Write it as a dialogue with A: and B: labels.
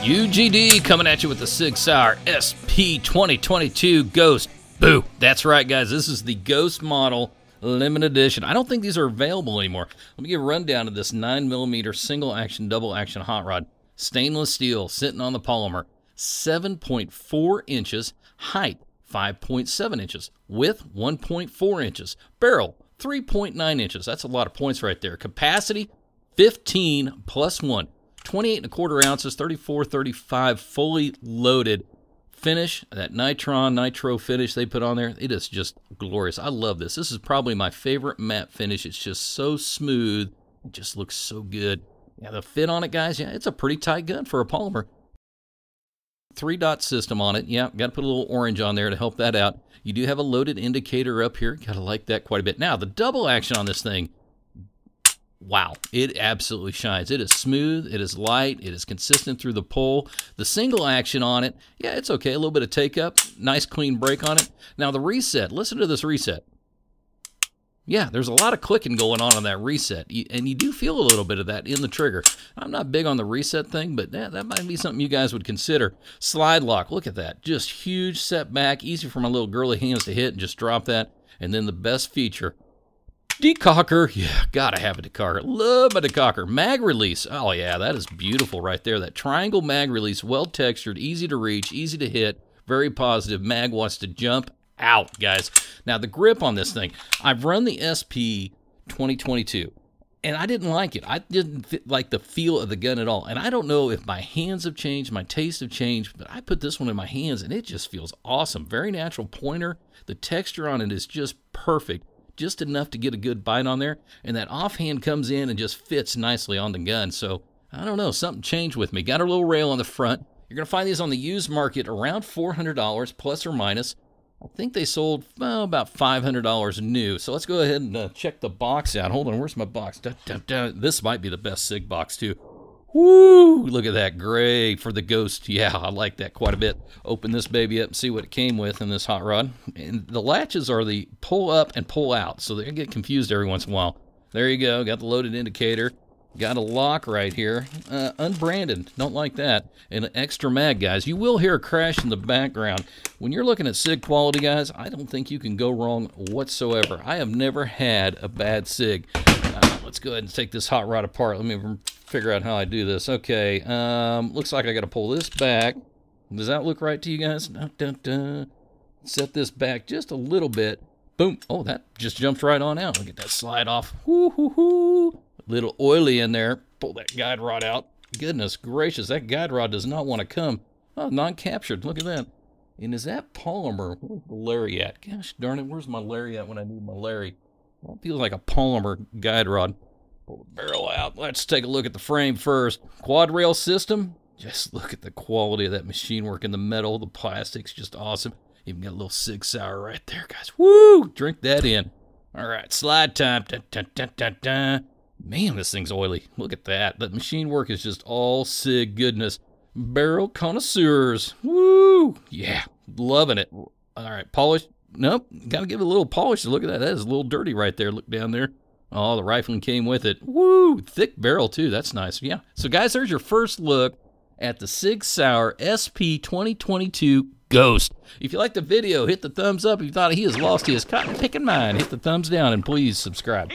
A: UGD coming at you with the Sig Sauer SP 2022 Ghost. Boo! That's right, guys. This is the Ghost model limited edition. I don't think these are available anymore. Let me give a rundown of this 9mm single action, double action hot rod. Stainless steel sitting on the polymer. 7.4 inches. Height 5.7 inches. Width 1.4 inches. Barrel 3.9 inches. That's a lot of points right there. Capacity 15 plus 1, 28 and a quarter ounces, 34, 35, fully loaded finish, that Nitron Nitro finish they put on there, it is just glorious. I love this. This is probably my favorite matte finish. It's just so smooth. It just looks so good. Yeah, the fit on it, guys, yeah, it's a pretty tight gun for a polymer. Three-dot system on it. Yeah, got to put a little orange on there to help that out. You do have a loaded indicator up here. Got to like that quite a bit. Now, the double action on this thing wow, it absolutely shines. It is smooth, it is light, it is consistent through the pull. The single action on it, yeah, it's okay. A little bit of take up, nice clean break on it. Now the reset, listen to this reset. Yeah, there's a lot of clicking going on on that reset, and you do feel a little bit of that in the trigger. I'm not big on the reset thing, but that, that might be something you guys would consider. Slide lock, look at that. Just huge setback, easy for my little girly hands to hit and just drop that. And then the best feature, Decocker. Yeah, gotta have a decocker. Love a decocker. Mag release. Oh, yeah, that is beautiful right there. That triangle mag release, well textured, easy to reach, easy to hit, very positive. Mag wants to jump out, guys. Now, the grip on this thing, I've run the SP 2022 and I didn't like it. I didn't like the feel of the gun at all. And I don't know if my hands have changed, my taste have changed, but I put this one in my hands and it just feels awesome. Very natural pointer. The texture on it is just perfect just enough to get a good bite on there, and that offhand comes in and just fits nicely on the gun. So I don't know, something changed with me. Got a little rail on the front. You're going to find these on the used market around $400 plus or minus. I think they sold well, about $500 new. So let's go ahead and uh, check the box out. Hold on, where's my box? Da, da, da. This might be the best SIG box, too. Woo! Look at that gray for the ghost. Yeah, I like that quite a bit. Open this baby up and see what it came with in this hot rod. And the latches are the pull up and pull out, so they get confused every once in a while. There you go. Got the loaded indicator. Got a lock right here. Uh, unbranded. Don't like that. And an extra mag, guys. You will hear a crash in the background. When you're looking at SIG quality, guys, I don't think you can go wrong whatsoever. I have never had a bad SIG. Uh, let's go ahead and take this hot rod apart. Let me figure out how I do this. Okay, um, looks like I got to pull this back. Does that look right to you guys? Dun, dun, dun. Set this back just a little bit. Boom. Oh, that just jumped right on out. Look at that slide off. Woo hoo hoo. Little oily in there. Pull that guide rod out. Goodness gracious, that guide rod does not want to come. Oh, non-captured. Look at that. And is that polymer? Where's the lariat. Gosh darn it, where's my lariat when I need my Larry? That feels like a polymer guide rod. Pull the barrel out. Let's take a look at the frame first. Quad rail system. Just look at the quality of that machine work in the metal, the plastics, just awesome. Even got a little Sig Sauer right there, guys. Woo! Drink that in. All right, slide time. Dun, dun, dun, Man, this thing's oily. Look at that. That machine work is just all Sig goodness. Barrel connoisseurs. Woo! Yeah, loving it. All right, polish. Nope, gotta give it a little polish. Look at that. That is a little dirty right there. Look down there. Oh, the rifling came with it. Woo! Thick barrel, too. That's nice. Yeah. So, guys, there's your first look at the Sig Sauer SP 2022 Ghost. If you liked the video, hit the thumbs up. If you thought he has lost his cotton picking mind, hit the thumbs down and please subscribe.